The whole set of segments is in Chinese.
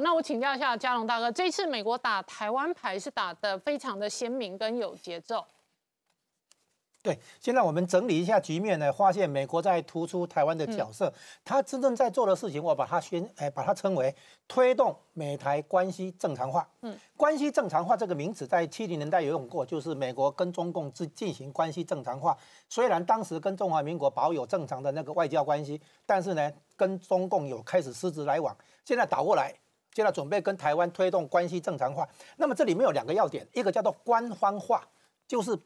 那我请教一下嘉龙大哥，这一次美国打台湾牌是打的非常的鲜明跟有节奏。对，现在我们整理一下局面呢，发现美国在突出台湾的角色，他真正在做的事情，我把它宣，哎，把它称为推动美台关系正常化。嗯，关系正常化这个名词在七零年代有用过，就是美国跟中共之进行关系正常化，虽然当时跟中华民国保有正常的那个外交关系，但是呢，跟中共有开始失职来往。现在倒过来。现在准备跟台湾推动关系正常化，那么这里面有两个要点，一个叫做官方化，就是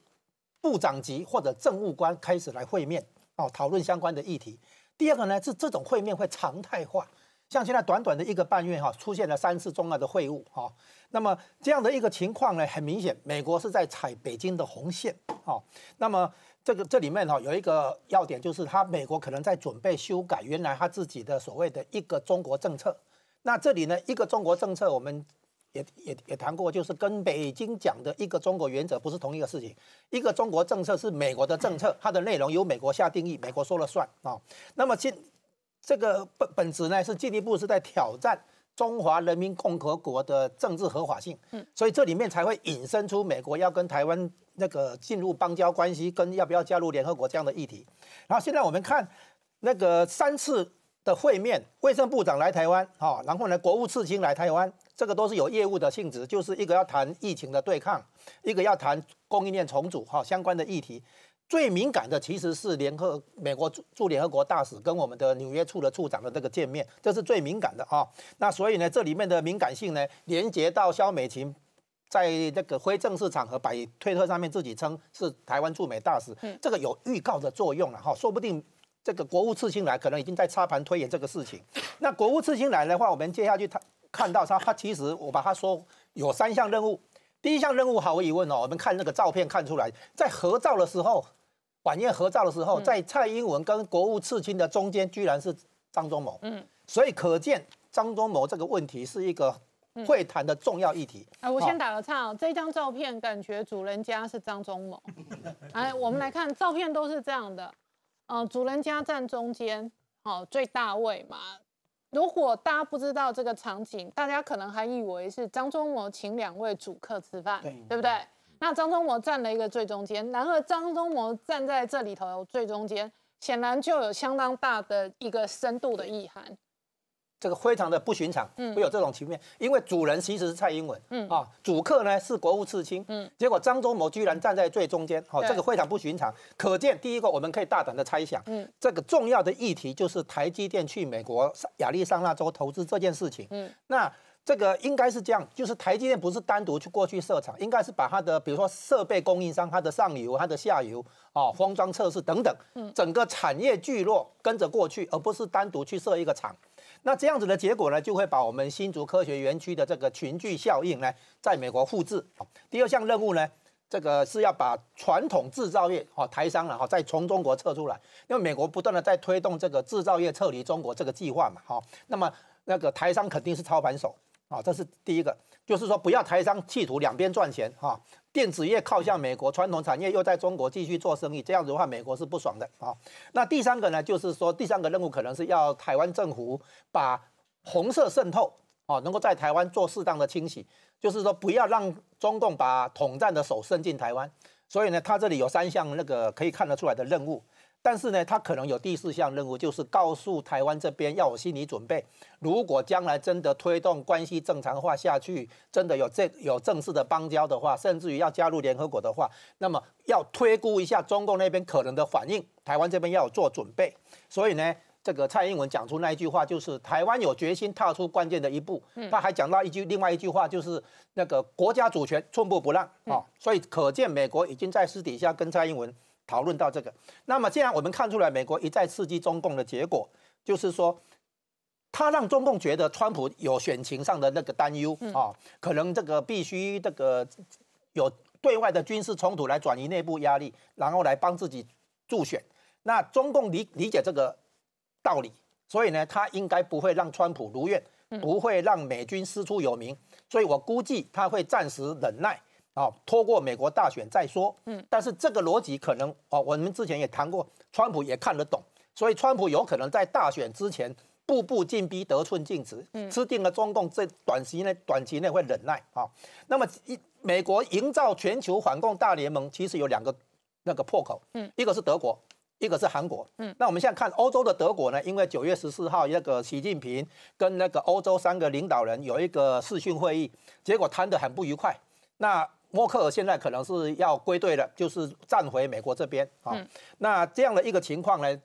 部长级或者政务官开始来会面，哦，讨论相关的议题。第二个呢是这种会面会常态化，像现在短短的一个半月哈，出现了三次重要的会晤，哈，那么这样的一个情况呢，很明显，美国是在踩北京的红线，哈，那么这个这里面哈有一个要点就是他美国可能在准备修改原来他自己的所谓的一个中国政策。那这里呢？一个中国政策，我们也也也谈过，就是跟北京讲的一个中国原则不是同一个事情。一个中国政策是美国的政策，它的内容由美国下定义，美国说了算啊。那么进这个本本质呢，是进一步是在挑战中华人民共和国的政治合法性。嗯，所以这里面才会引申出美国要跟台湾那个进入邦交关系，跟要不要加入联合国这样的议题。然后现在我们看那个三次。的会面，卫生部长来台湾，哈，然后呢，国务次卿来台湾，这个都是有业务的性质，就是一个要谈疫情的对抗，一个要谈供应链重组，哈，相关的议题。最敏感的其实是联合美国驻驻联合国大使跟我们的纽约处的处长的这个见面，这是最敏感的哈，那所以呢，这里面的敏感性呢，连接到肖美琴在那个非正式场合摆推特上面自己称是台湾驻美大使，这个有预告的作用了哈，说不定。这个国务次卿来，可能已经在插盘推演这个事情。那国务次卿来的话，我们接下去他看到他，他其实我把他说有三项任务。第一项任务毫无疑问哦，我们看那个照片看出来，在合照的时候，晚宴合照的时候，在蔡英文跟国务次卿的中间居然是张忠谋。嗯，所以可见张忠谋这个问题是一个会谈的重要议题。哎，我先打个岔，这一张照片感觉主人家是张忠谋。哎，我们来看照片都是这样的。嗯，主人家站中间，哦，最大位嘛。如果大家不知道这个场景，大家可能还以为是张忠谋请两位主客吃饭，对不对？那张忠谋站了一个最中间，然而张忠谋站在这里头最中间，显然就有相当大的一个深度的意涵。这个非常的不寻常，会有这种局面，因为主人其实是蔡英文，啊，主客呢是国务次卿，结果张忠谋居然站在最中间，哦，这个非常不寻常。可见第一个，我们可以大胆的猜想，这个重要的议题就是台积电去美国亚利桑那州投资这件事情。那这个应该是这样，就是台积电不是单独去过去设厂，应该是把它的比如说设备供应商、它的上游、它的下游啊，封装测试等等，整个产业聚落跟着过去，而不是单独去设一个厂。那这样子的结果呢，就会把我们新竹科学园区的这个群聚效应呢，在美国复制。第二项任务呢，这个是要把传统制造业，哈台商了哈，再从中国撤出来，因为美国不断的在推动这个制造业撤离中国这个计划嘛，哈。那么那个台商肯定是操盘手。啊，这是第一个，就是说不要台商企图两边赚钱哈。电子业靠向美国，传统产业又在中国继续做生意，这样子的话，美国是不爽的啊。那第三个呢，就是说第三个任务可能是要台湾政府把红色渗透啊，能够在台湾做适当的清洗，就是说不要让中共把统战的手伸进台湾。所以呢，他这里有三项那个可以看得出来的任务。但是呢，他可能有第四项任务，就是告诉台湾这边要有心理准备，如果将来真的推动关系正常化下去，真的有这有正式的邦交的话，甚至于要加入联合国的话，那么要推估一下中共那边可能的反应，台湾这边要有做准备。所以呢，这个蔡英文讲出那一句话，就是台湾有决心踏出关键的一步。他还讲到一句另外一句话，就是那个国家主权寸步不让啊。所以可见美国已经在私底下跟蔡英文。讨论到这个，那么既然我们看出来，美国一再刺激中共的结果，就是说，他让中共觉得川普有选情上的那个担忧啊，可能这个必须这个有对外的军事冲突来转移内部压力，然后来帮自己助选。那中共理理解这个道理，所以呢，他应该不会让川普如愿，不会让美军师出有名，所以我估计他会暂时忍耐。啊，拖过美国大选再说。嗯，但是这个逻辑可能啊，我们之前也谈过，川普也看得懂，所以川普有可能在大选之前步步进逼，得寸进尺。嗯，吃定了中共这短时间内短期内会忍耐啊。那么，美国营造全球反共大联盟其实有两个那个破口。嗯，一个是德国，一个是韩国。嗯，那我们现在看欧洲的德国呢，因为九月十四号那个习近平跟那个欧洲三个领导人有一个视讯会议，结果谈得很不愉快。那默克尔现在可能是要归队了，就是站回美国这边啊。那这样的一个情况呢，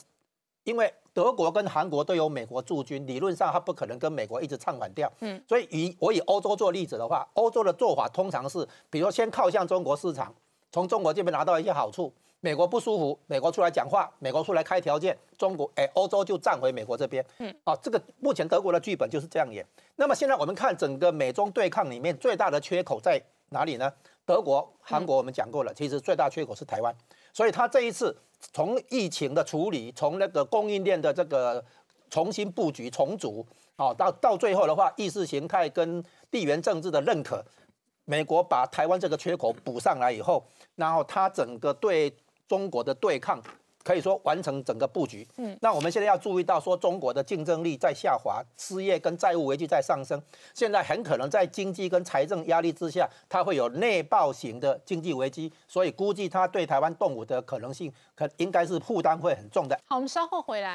因为德国跟韩国都有美国驻军，理论上他不可能跟美国一直唱反调。嗯。所以以我以欧洲做例子的话，欧洲的做法通常是，比如先靠向中国市场，从中国这边拿到一些好处。美国不舒服，美国出来讲话，美国出来开条件，中国哎，欧洲就站回美国这边。嗯。啊，这个目前德国的剧本就是这样演。那么现在我们看整个美中对抗里面最大的缺口在哪里呢？德国、韩国我们讲过了，其实最大缺口是台湾，所以他这一次从疫情的处理，从那个供应链的这个重新布局重组，哦，到到最后的话，意识形态跟地缘政治的认可，美国把台湾这个缺口补上来以后，然后它整个对中国的对抗。可以说完成整个布局。嗯，那我们现在要注意到说中国的竞争力在下滑，失业跟债务危机在上升。现在很可能在经济跟财政压力之下，它会有内爆型的经济危机。所以估计它对台湾动武的可能性，可应该是负担会很重的。好，我们稍后回来。